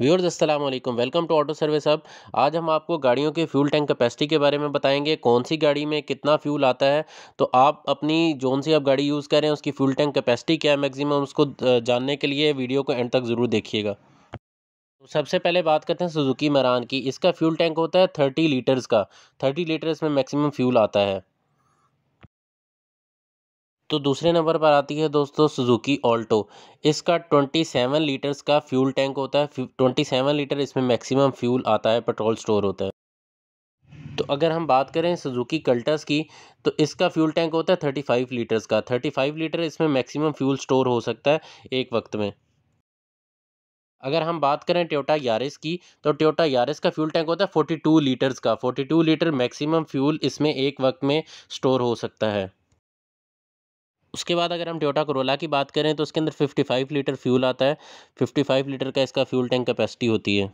viewers अस्सलाम वालेकुम welcome to auto service अब आज हम आपको गाड़ियों के फ्यूल टैंक कैपेसिटी के बारे में बताएंगे कौन सी गाड़ी में कितना फ्यूल आता है तो आप अपनी जोन सी आप गाड़ी यूज़ करें उसकी फ्यूल टैंक कैपेसिटी क्या है मैक्सिमम उसको जानने के लिए वीडियो को एंड तक ज़रूर देखिएगा तो सबसे पहले बात करते हैं सुजुकी मरान की इसका फ्यूल टैंक होता है थर्टी लीटर्स का थर्टी लीटर्स में मैक्सिमम फ्यूल आता है तो दूसरे नंबर पर आती है दोस्तों सुजुकी ऑल्टो इसका ट्वेंटी सेवन लीटर्स का फ्यूल टैंक होता है ट्वेंटी सेवन लीटर इसमें मैक्सिमम फ्यूल आता है पेट्रोल स्टोर होता है तो अगर हम बात करें सुजुकी कल्टस की तो इसका फ्यूल टैंक होता है थर्टी फाइव लीटर्स का थर्टी फाइव लीटर इसमें मैक्सिमम फ्यूल स्टोर हो सकता है एक वक्त में अगर हम बात करें टोयोटा यारिस की तो टोयोटा यारिस का फ्यूल टैंक होता है फोर्टी टू लीटर्स का forty two litre maximum fuel इसमें एक वक्त में स्टोर हो सकता है उसके बाद अगर हम टोटा करोला की बात करें तो उसके अंदर 55 लीटर फ्यूल आता है 55 लीटर का इसका फ्यूल टैंक कैपेसिटी होती है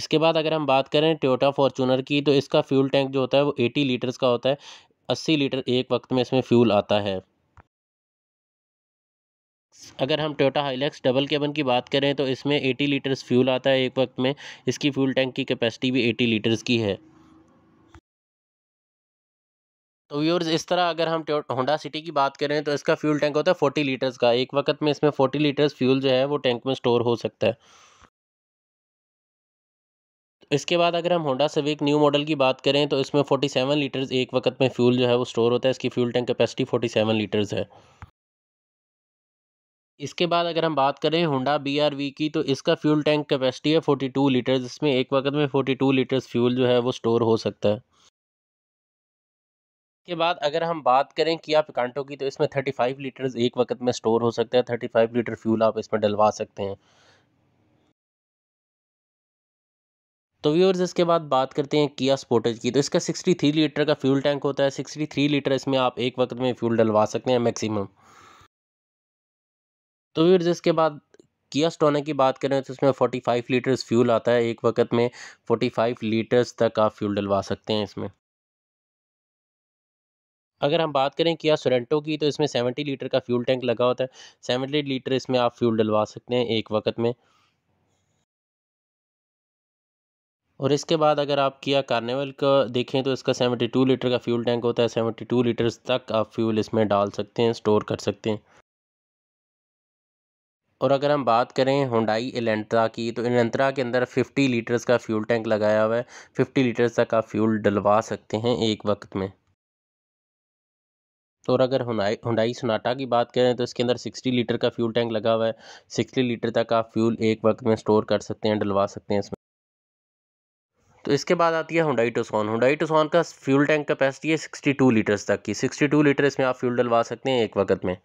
इसके बाद अगर हम बात करें टोटा फॉर्चूनर की तो इसका फ्यूल टैंक जो होता है वो 80 लीटर्स का होता है 80 लीटर एक वक्त में इसमें फ्यूल आता है अगर हम टोटा हाईलैक्स डबल केबन की बात करें तो इसमें 80 लीटर्स फ्यूल आता है एक वक्त में इसकी फ्यूल टैंक की कैपेसिटी भी 80 लीटर्स की है तो व्यूअर्स इस तरह अगर हम होंडा सिटी की बात करें तो इसका फ्यूल टैंक होता है फोर्टी लीटर्स का एक वक्त में इसमें फोर्टी लीटर्स फ्यूल जो है वो टैंक में स्टोर हो सकता है इसके बाद अगर हम होंडा सिविक न्यू मॉडल की बात करें तो इसमें फोर्टी सेवन लीटर्स एक वक्त में फ्यूल जो है वो स्टोर होता है इसकी fuel tank capacity forty seven litres है इसके बाद अगर हम बात करें होंडा बी की तो इसका फ्यूल टैंक कैपेसिटी है फोर्टी टू लीटर्स इसमें एक वक्त में फोर्टी टू लीटर्स फ्यूल जो है वो स्टोर हो सकता है के बाद अगर हम बात करें किया कांटो की तो इसमें थर्टी फाइव लीटर्स एक वक्त में स्टोर हो सकते हैं थर्टी फाइव लीटर फ्यूल आप इसमें डलवा सकते हैं तो व्यूअर्स इसके बाद बात करते हैं किया स्पोर्टेज की तो इसका 63 लीटर का फ्यूल टैंक होता है 63 लीटर इसमें आप एक वक्त में फ्यूल डलवा सकते हैं मैक्सिमम तो व्यूअर्स इसके बाद किया स्टोना की बात करें तो इसमें 45 लीटर्स फ्यूल आता है एक वक्त में 45 लीटर्स तक आप फ्यूल डलवा सकते हैं इसमें अगर हम बात करें किया सोरेंटो की तो इसमें सेवेंटी लीटर का फ्यूल टैंक लगा होता है सेवेंटी लीटर इसमें आप फ्यूल डलवा सकते हैं एक वक्त में और इसके बाद अगर आप किया कार्निवल का देखें तो इसका सेवेंटी टू लीटर का फ्यूल टैंक होता है सेवेंटी टू लीटर्स तक आप फ्यूल इसमें डाल सकते हैं स्टोर कर सकते हैं और अगर हम बात करें होंडाई एलेंट्रा की तो एलेंट्रा के अंदर फ़िफ्टी लीटर्स का फ्यूल टैंक लगाया हुआ है फ़िफ्टी लीटर्स तक आप फ्यूल डलवा सकते हैं एक वक्त में तो और अगर हुनाई हुडाई सोनाटा की बात करें तो इसके अंदर 60 लीटर का फ्यूल टैंक लगा हुआ है 60 लीटर तक आप फ्यूल एक वक्त में स्टोर कर सकते हैं डलवा सकते हैं इसमें तो इसके बाद आती है हुडाई टोसॉन हुडाई टोसॉन का फ्यूल टैंक कैपेसिटी है 62 लीटर्स तक की 62 लीटर इसमें आप फ्यूल डलवा सकते हैं एक वक्त में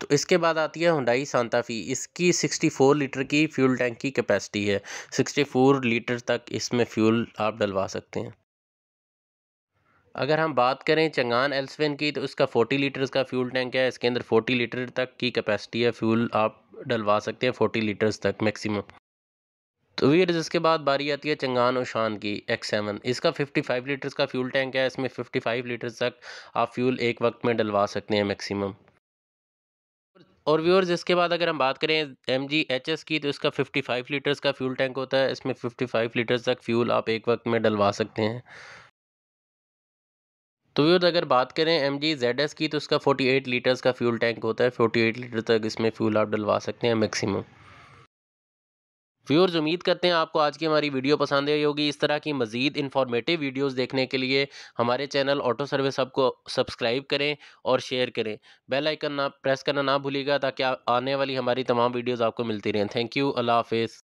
तो इसके बाद आती है हुडाई सांताफी इसकी 64 लीटर की फ्यूल टैंक की कैपेसिटी है 64 लीटर तक इसमें फ्यूल आप डलवा सकते हैं अगर हम बात करें चंगान एल्सविन की तो इसका 40 लीटर्स का फ्यूल टैंक है इसके अंदर 40 लीटर तक की कैपेसिटी है फ्यूल आप डलवा सकते हैं 40 लीटर्स तक मैक्सिमम तो वीर इसके बाद बारी आती है चंगान ओशान की एक्स सेवन इसका 55 लीटर्स का फ्यूल टैंक है इसमें 55 लीटर्स तक आप फ्यूल एक वक्त में डलवा सकते हैं मैक्सिमम और व्यूअर्स इसके बाद अगर हम बात करें एम जी एच एस की तो इसका 55 लीटर्स का फ्यूल टैंक होता है इसमें 55 लीटर्स तक फ्यूल आप एक वक्त में डलवा सकते हैं तो व्यूर अगर बात करें एम जी जेड एस की तो उसका फोर्टी एट लीटर्स का फ्यूल टैंक होता है फोर्टी एट लीटर तक इसमें फ्यूल आप डलवा सकते हैं मैक्सिमम व्यूअर्स उम्मीद करते हैं आपको आज की हमारी वीडियो पसंद आई होगी इस तरह की मजीद इन्फॉर्मेटिव वीडियोस देखने के लिए हमारे चैनल ऑटो सर्विस आपको को सब्सक्राइब करें और शेयर करें बेल आइकन ना प्रेस करना ना भूलिएगा ताकि आने वाली हमारी तमाम वीडियोस आपको मिलती रहें थैंक यू अल्लाह हाफिज़